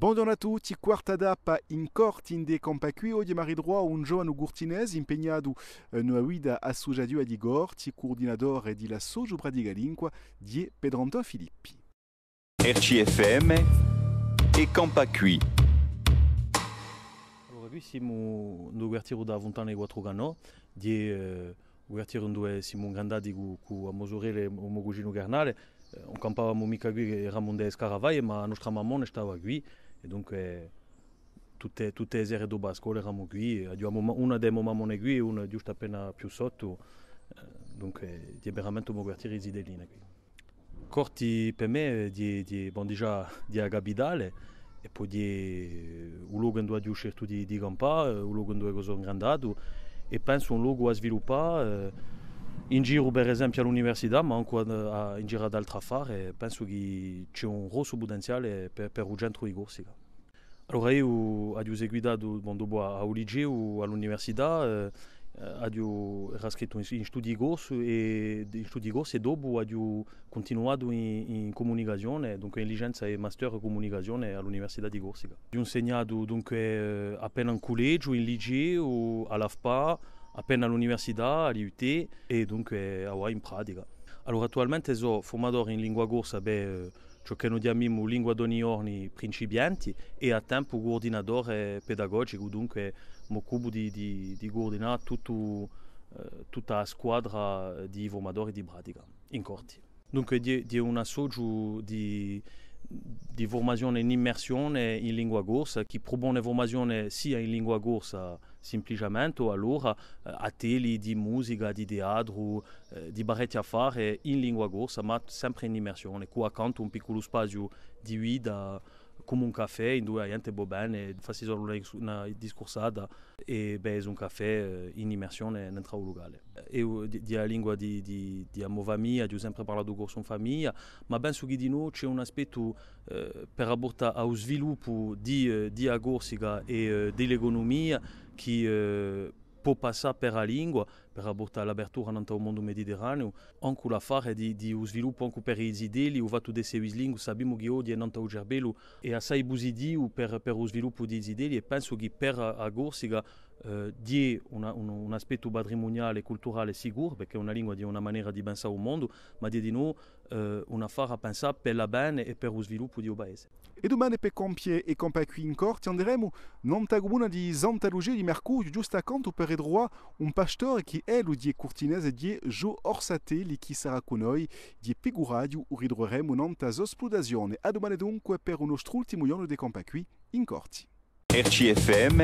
Buon a ti quarta pa in cortinde o di Maridroa, un giovane gurtinese impegnato eh, nella guida associativa di Gorti, coordinatore di la Pratica Lingua di Pedranto Filippi. RCFM e Campacui. Allora, qui siamo nel quartiere da gano, di e Quattrocano, di eh, quartiere dove siamo grandati con a Mosorele o Mogugino Garnale. Eh, on campavamo mica qui, eravamo delle scaravaglie, ma nostra mamon non stava et donc, euh, tutte, tutte le sere do basco eravamo qui, abbiamo una dei momenti qui e una giusto appena più sotto, donc di euh, veramente un quartiere isidellina qui. Corti per me euh, di, di, bon, già di capitale e poi di un luogo dove ho scelto di, di campare, un luogo dove sono grandato, e penso un luogo a sviluppare. Injiru berrezen pial universidad, mankuan a injira dal trafar e penso que c'è un grosso potenzial e per, per urgento igor Allora io adio seguida do bon, a Ulige o all'università eh, adio era in, studi corso e in studi corso e dopo adio continuato in, in comunicazione, dunque in licenza e master in comunicazione all'università di Corsica. Ho insegnato dunque appena ou collegio, in Lige o all'AFPA appena all'università, all'IUT e dunque euh, a in pratica. Allora attualmente sono formatore in lingua corsa, beh, euh, ciò che noi chiamiamo lingua d'ogni giorno principianti e a tempo coordinatore eh, pedagogico, dunque mi occupo di, di, di coordinare tutto, eh, tutta la squadra di formatori di pratica in corti. Dunque di, di un assoggio di de euh, formazione en immersion langue lingua corsa, che est en si en lingua ou alors à a tele di musica, di teatro, di barretti à faire in lingua mais ma sempre immersion, immersion qua quand un petit spazio de vie como um café, indo adiante bobane, né, fazendo uma discursada e bebes um café em eh, imersão dentro né, do lugar. Né. Eu, de a língua de, de, de a movamia, de sempre falar do gosto, em família, mas penso que de novo, é um aspecto para abordar ao desenvolvimento eh, de, de a Górsiga e da eh, de economia que pode passar pela língua, para botar a abertura não ao méditerranéen. En anco la fare de, de o sviluppo per i zideli, o vato de seu islingo, sabemos que hoje não o gerbelo e assai busidio per, per o sviluppo de zideli e penso que per a Gorsiga Uh, eh, di una, un, un, aspetto patrimoniale e culturale sicuro, perché una lingua di una maniera di pensare al mondo, ma di, di noi uh, eh, un affare a pensare per la bene e per lo sviluppo di un paese. E domani per compiere e compacqui in corte andremo non taguna di Zantalugia di Mercurio, giusto accanto per il un pastore che ou die courtinez die jo orsate liki saraconoi die piguradio uridroremo nantas ospludazione. A domani dunque per un strultimo giorno de Campacui in Corti. RCFM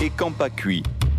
e Campacui.